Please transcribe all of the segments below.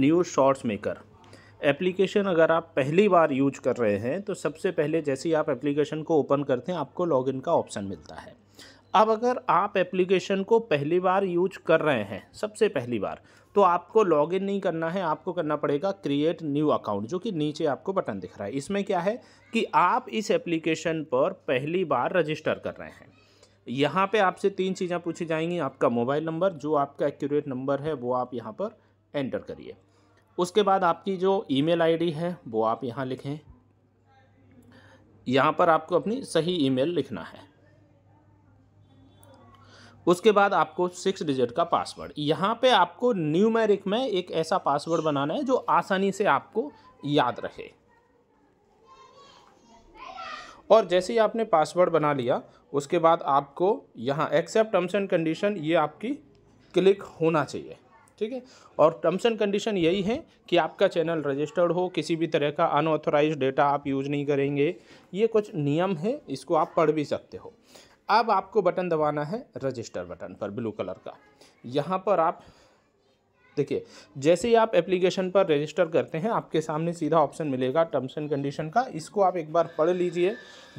new shorts maker application अगर आप पहली बार यूज कर रहे हैं तो सबसे पहले जैसे ही आप एप्लीकेशन को ओपन करते हैं आपको लॉगिन का ऑप्शन मिलता है अब अगर आप एप्लीकेशन को पहली बार यूज कर रहे हैं सबसे पहली बार तो आपको लॉगिन नहीं करना है आपको करना पड़ेगा क्रिएट न्यू अकाउंट जो कि नीचे आपको बटन दिख रहा है इसमें क्या है कि आप इस एप्लीकेशन पर पहली बार रजिस्टर कर रहे हैं यहाँ पे आपसे तीन चीज़ें पूछी जाएंगी आपका मोबाइल नंबर जो आपका एक्यूरेट नंबर है वो आप यहाँ पर एंटर करिए उसके बाद आपकी जो ईमेल आईडी है वो आप यहाँ लिखें यहाँ पर आपको अपनी सही ईमेल लिखना है उसके बाद आपको सिक्स डिजिट का पासवर्ड यहाँ पे आपको न्यूमेरिक में एक ऐसा पासवर्ड बनाना है जो आसानी से आपको याद रहे और जैसे ही आपने पासवर्ड बना लिया उसके बाद आपको यहाँ एक्सेप्ट टर्म्स एंड कंडीशन ये आपकी क्लिक होना चाहिए ठीक है और टर्म्स एंड कंडीशन यही है कि आपका चैनल रजिस्टर्ड हो किसी भी तरह का अनऑथोराइज डेटा आप यूज़ नहीं करेंगे ये कुछ नियम है इसको आप पढ़ भी सकते हो अब आपको बटन दबाना है रजिस्टर बटन पर ब्लू कलर का यहाँ पर आप देखिए जैसे ही आप एप्लीकेशन पर रजिस्टर करते हैं आपके सामने सीधा ऑप्शन मिलेगा टर्म्स एंड कंडीशन का इसको आप एक बार पढ़ लीजिए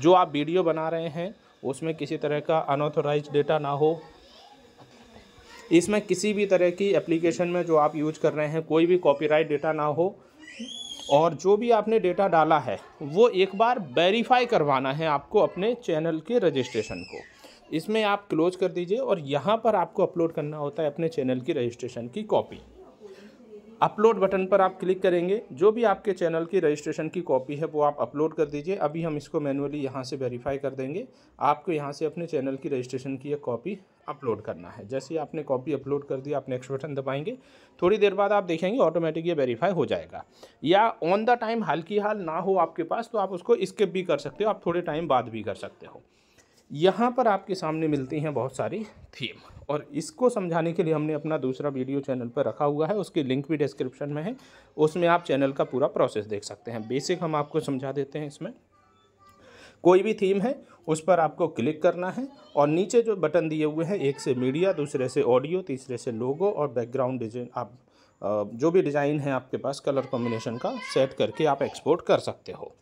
जो आप वीडियो बना रहे हैं उसमें किसी तरह का अनऑथोराइज डेटा ना हो इसमें किसी भी तरह की एप्लीकेशन में जो आप यूज कर रहे हैं कोई भी कॉपीराइट डेटा ना हो और जो भी आपने डेटा डाला है वो एक बार वेरीफाई करवाना है आपको अपने चैनल के रजिस्ट्रेशन को इसमें आप क्लोज कर दीजिए और यहाँ पर आपको अपलोड करना होता है अपने चैनल की रजिस्ट्रेशन की कॉपी अपलोड बटन पर आप क्लिक करेंगे जो भी आपके चैनल की रजिस्ट्रेशन की कॉपी है वो आप अपलोड कर दीजिए अभी हम इसको मैनुअली यहाँ से वेरीफाई कर देंगे आपको यहाँ से अपने चैनल की रजिस्ट्रेशन की एक कॉपी अपलोड करना है जैसे ही आपने कॉपी अपलोड कर दी आप नेक्स्ट बटन दबाएंगे थोड़ी देर बाद आप देखेंगे ऑटोमेटिक ये वेरीफाई हो जाएगा या ऑन द टाइम हल्की हाल ना हो आपके पास तो आप उसको स्किप भी कर सकते हो आप थोड़े टाइम बाद भी कर सकते हो यहाँ पर आपके सामने मिलती हैं बहुत सारी थीम और इसको समझाने के लिए हमने अपना दूसरा वीडियो चैनल पर रखा हुआ है उसकी लिंक भी डिस्क्रिप्शन में है उसमें आप चैनल का पूरा प्रोसेस देख सकते हैं बेसिक हम आपको समझा देते हैं इसमें कोई भी थीम है उस पर आपको क्लिक करना है और नीचे जो बटन दिए हुए हैं एक से मीडिया दूसरे से ऑडियो तीसरे से लोगो और बैकग्राउंड डिजाइन आप जो भी डिज़ाइन है आपके पास कलर कॉम्बिनेशन का सेट करके आप एक्सपोर्ट कर सकते हो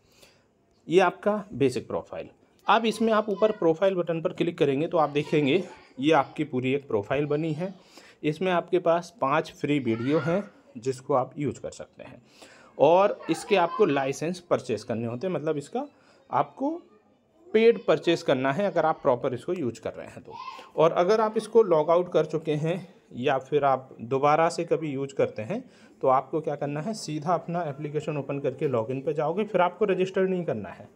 ये आपका बेसिक प्रोफाइल अब इसमें आप ऊपर प्रोफाइल बटन पर क्लिक करेंगे तो आप देखेंगे ये आपकी पूरी एक प्रोफाइल बनी है इसमें आपके पास पाँच फ्री वीडियो हैं जिसको आप यूज कर सकते हैं और इसके आपको लाइसेंस परचेस करने होते हैं मतलब इसका आपको पेड परचेस करना है अगर आप प्रॉपर इसको यूज कर रहे हैं तो और अगर आप इसको लॉग आउट कर चुके हैं या फिर आप दोबारा से कभी यूज करते हैं तो आपको क्या करना है सीधा अपना एप्लीकेशन ओपन करके लॉगिन पे जाओगे फिर आपको रजिस्टर नहीं करना है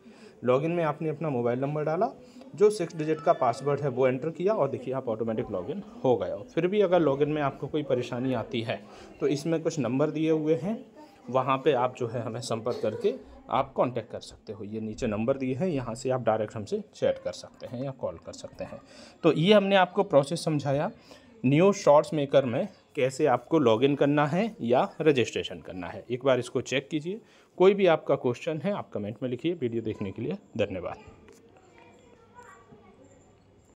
लॉगिन में आपने अपना मोबाइल नंबर डाला जो सिक्स डिजिट का पासवर्ड है वो एंटर किया और देखिए आप ऑटोमेटिक लॉगिन हो गए हो फिर भी अगर लॉगिन में आपको कोई परेशानी आती है तो इसमें कुछ नंबर दिए हुए हैं वहाँ पे आप जो है हमें संपर्क करके आप कांटेक्ट कर सकते हो ये नीचे नंबर दिए हैं यहाँ से आप डायरेक्ट हमसे चैट कर सकते हैं या कॉल कर सकते हैं तो ये हमने आपको प्रोसेस समझाया न्यू शॉर्ट्स मेकर में कैसे आपको लॉगिन करना है या रजिस्ट्रेशन करना है एक बार इसको चेक कीजिए कोई भी आपका क्वेश्चन है आप कमेंट में लिखिए वीडियो देखने के लिए धन्यवाद